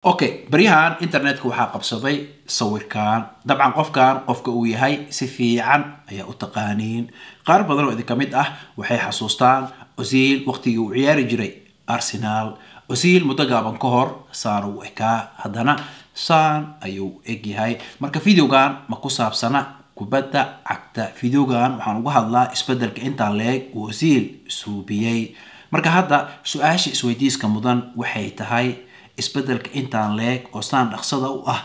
okay baryahan internetka waxaa qabsaday sawirkan dabcan qofkan qofka uu yahay si fiican ayaa u taqaaniin qaar badan oo idinka mid ah waxay xasuustaan osiil waqtigii uu ciyaari jiray arsenal osiil muddo gaaban ka hor saan uu ekaa haddana saan ayuu eg yahay marka videogan ma ku saabsana kubadda cagta videogan waxaan uga hadlaa isbedelka intaa leeg uu osiil suubiyey marka hadda su-aasha isweydiiska mudan waxay tahay isbedelka intaan leeg oo saan dhaqsada u ah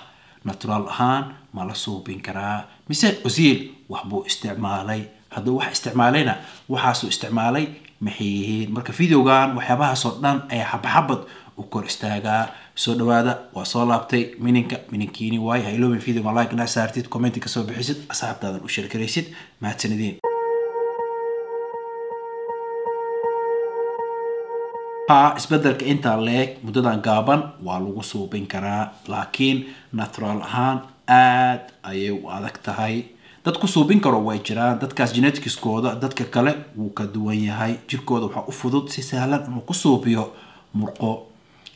natural ahaan ma la suubin karaa mise osiil waxbuu isticmaalay hadduu wax isticmaalayna waxaasuu isticmaalay maxay yihiin marka videogan waxyaabahaasoo dhan ayaa xabxabad u kor istaagaa soo dhawaada waa soo laabtay mininka mininkiini waaye ha iloomin videoga like na saartid commenti kasoo bixisid asxaabtaadan u sheer karaysid isbedelka intaa leeg muddadan gaaban waa lagu suubin karaa laakiin natural ahaan aada ayay u adag tahay dad ku suubin karo way jiraan dadkaas genetiskooda dadka kale wuu ka duwan yahay jirkooda waxaa u fudud si sahlan inuu ku suubiyo murqo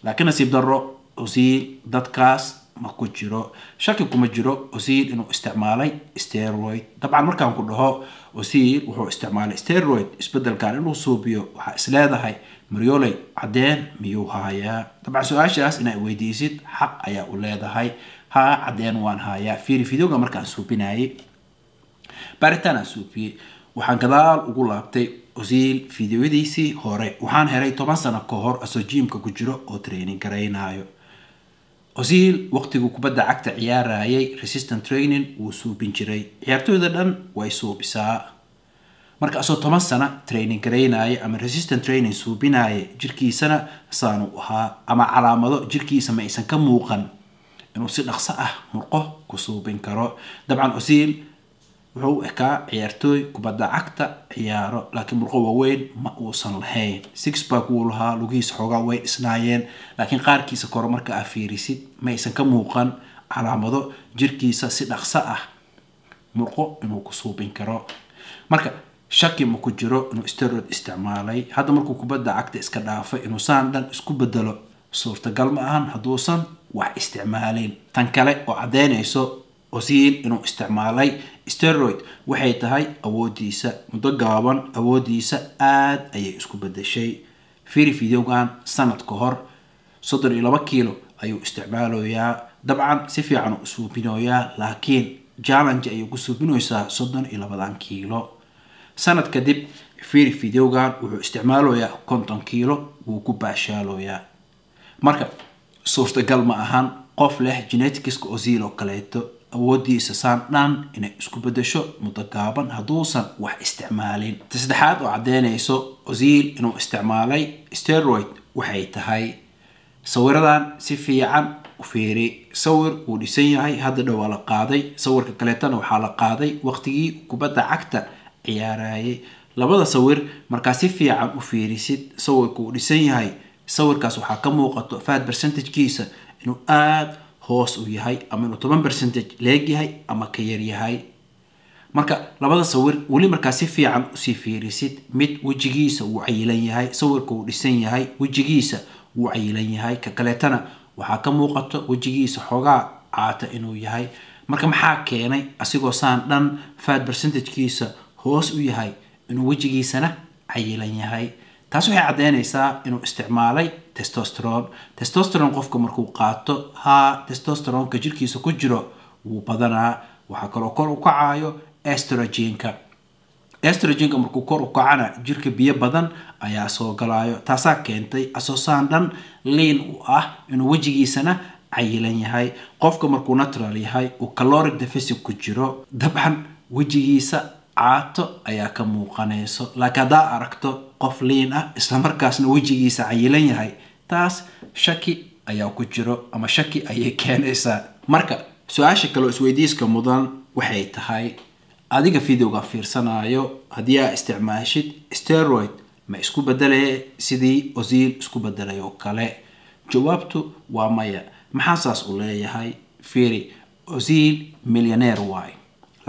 laakiin nasiib darro usiil dadkaas ma ku jiro shaki kuma jiro osiil inuu isticmaalay steroid dabcan markaan ku dhaho osiil wuxuu isticmaalay steroid isbedelkan inuu suubiyo waxaa is leedahay marioley caddeen miyuu haayaa dabcan su-aashaas inaa weydiisid xaq ayaa u leedahay haa cadeen waan haayaa fiiri fidoga markaan suubinayay baaritaanaan suubiyey waxaan gadaal ugu laabtay osiil fideoyadiisii hore waxaan helay toban sano ka hor asojiimka ku jiro oo training garaynaayo osiil waqtiguu kubadda cagta ciyaarayay resistant training wuu suubin jiray ciyaartooyda dhan way suubisaa markaasoo toban sana training garaynaya ama resistant training suubinaya jirkiisana saanu ahaa ama calaamado jirkiisa ma aysan ka muuqan inuu si dhaqso ah murqo ku suubin karo dabcan osiil wuxuu u ekaa ciyaartooy kubadda cagta ciyaaro laakiin burqo waaweyn ma uusan lahayn sixback wuu lahaa lugihiisa xoogaa way dhisnaayeen laakiin qaarkiisa kore marka aa ah fiirisid maysan ka muuqan calaamado jirkiisa si dhaqso ah murqo inuu ku suubin karo marka shaki ma ku jiro inuu steroid isticmaalay hadda markuu kubadda cagta iska dhaafay inuu saan dhan isku bedelo suurtagal ma ahan hadduusan wax isticmaalin tan kale oo caddeynayso osiil inuu isticmaalay steroid waxay tahay awoodiisa muddo gaaban awoodiisa aada ayay isku bedeshay firi videogan sanad ka hor soddon iyo laba kiilo ayuu isticmaalooyaa dabcan si fiican uu suubinooyaa laakiin jallenge ayay ku suubinaysaa soddon iyo labadan kiilo sanad kadib firi videogan wuxuu isticmaalooyaa konton kiilo wuu ku baashaalooyaa marka suurtagal ma ahan qof leh genetiska ozil oo kaleeto awoodiisa saan dhan inay isku bedesho muddo gaaban hadduusan wax isticmaalin ta saddexaad oo caddeynayso ozil inuu isticmaalay steroid waxay tahay sawiradan si fiican u fiiri sawir wuu dhisan yahay hadda dha waa la qaaday sawirka kaleetana waxaa la qaaday waqtigii kubadda cagta ciyaaraayay labada sawir markaa si fiican u fiirisid sawirka wuu dhisan yahay sawirkaas waxaa ka muuqato afaad bersentajkiisa inuu aada hoos u yahay ama inuu toban bersentaj leeg yahay ama ka yaryahay marka labada sawir weli markaa si fiican usii fiirisid mid wejigiisa wuu cayilan yahay sawirka uu dhisan yahay wejigiisa wuu cayilan yahay ka kaleetana waxaa ka muuqato wejigiisa xoogaa caata inuu yahay marka maxaa keenay asigoo saan dhan faad bersentajkiisa hoos u yahay inuu wejigiisana cayilan yahay taas waxay caddeynaysaa inuu isticmaalay testosteron testosteron qofka markuu qaato ha testosteronka jirkiisa ku jiro wuu badanaa waxaa kaloo kor u kacaayo estrogenka estrogenka markuu kor u kacana jirka biyo badan ayaa soo galaayo taasaa keentay asoosaan dhan liin u ah inuu wejigiisana cayilan yahay qofka markuu natural yahay uu caloric deficit ku jiro dabcan wejigiisa caato ayaa ka muuqanayso laakiin haddaa aragto qof liin ah islamarkaasna wejigiisa cayilan yahay taas shaki ayaa ku jiro ama shaki ayay keenaysaa marka su-aasha kaleo isweydiiska mudan waxay tahay adiga videoga fiirsanayo haddii aa isticmaashid steroid ma isku bedelaya sidii osiil isku bedelay oo kale jawaabtu waa maya maxaa saas u leeyahay fiiri osiil millioneer way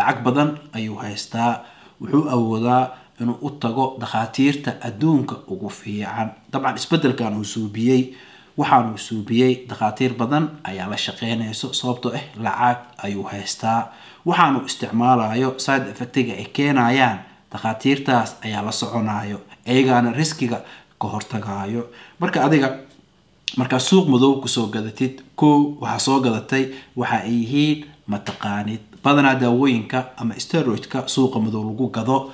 lacag badan ayuu haystaa wuxuu awoodaa inuu u tago dakhaatiirta adduunka ugu fiican dabcan isbedelkan uu suubiyey waxaanuu suubiyey dakhaatiir badan ayaa la shaqeynayso sababtoo ah lacag ayuu haystaa waxaanuu isticmaalayo side effectiga ay keenayaan dakhaatiirtaas ayaa la soconaayo ayagaana riskiga ka hortagaayo marka adiga markaa suuq madow kusoo gadatid kow waxaa soo gadatay waxa ay yihiin mataqaanid badanaa daawooyinka ama steroidka suuqa madow lagu gado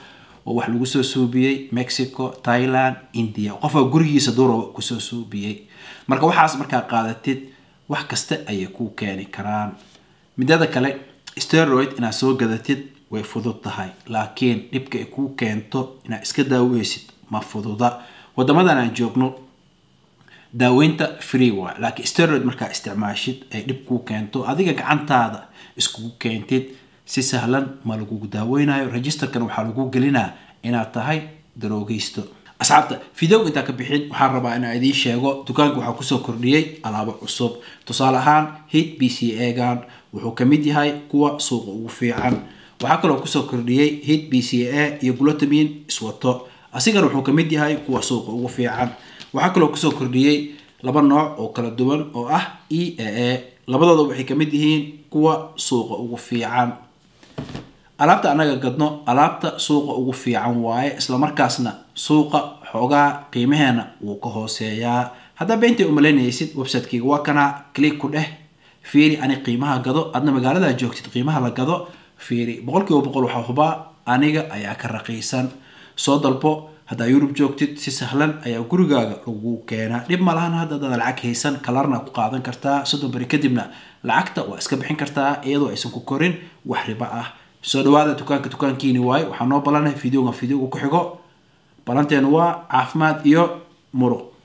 oo wax lagu soo suubiyey mexico thailand india qofaa gurigiisa duraba kusoo suubiyey marka waxaas markaa qaadatid wax kasta ayay ku keeni karaan midada kale steroid inaad soo gadatid way fudud tahay laakiin dhibka ay kuu keento inaad iska daaweysid ma fududa wadamadan aan joogno daaweynta free laakiin steroid markaa isticmaashid ay dhib kuu keento adiga gacantaada iskugu keentid si sahlan ma lagugu daaweynayo registerkan waxaa lagu gelinaa inaad tahay daroogeysto asxaabta videoga intaa ka bixin waxaan rabaa inaan idiin sheego dukaanka waxaa kusoo kordhiyey alaabo cusub tusaale ahaan hit b c egan wuxuu ka mid yahay kuwa suuqa ugu fiican waxaa kaloo kusoo kordhiyey hit b c a iyo glutamine iswato asigana wuxuu ka mid yahay kuwa suuqa ugu fiican waxaa kaloo kusoo kordhiyey laba nooc oo kala duwan oo ah e a e, a e. labadooda waxay kamid yihiin kuwa suuqa ugu fiican alaabta annaga gadno alaabta suuqa ugu fiican waaye islamarkaasna suuqa xoogaa qiimaheena wuu ka hooseeyaa haddaba intay umalaynaysid websitekeyga waa kanaa click ku dheh fiiri ani qiimaha gado aadna magaaladaa joogtid qiimaha la gado fiiri boqolkiiba boqol waxaa hubaa aniga ayaa ka raqiisan soo dalbo haddaa yurub joogtid si sahlan ayaa gurigaaga lagu keenaa dhib malahan haddaadaan lacag haysan kalarna ku qaadan kartaa soddon beri kadibna lacagta waa iska bixin kartaa iyadoo aysan ku korin wax riba ah soo dhawaada dukaanka dukaankiini waay waxaa noo balana videogan videoga ku xigo balanteenu waa caafimaad iyo muruq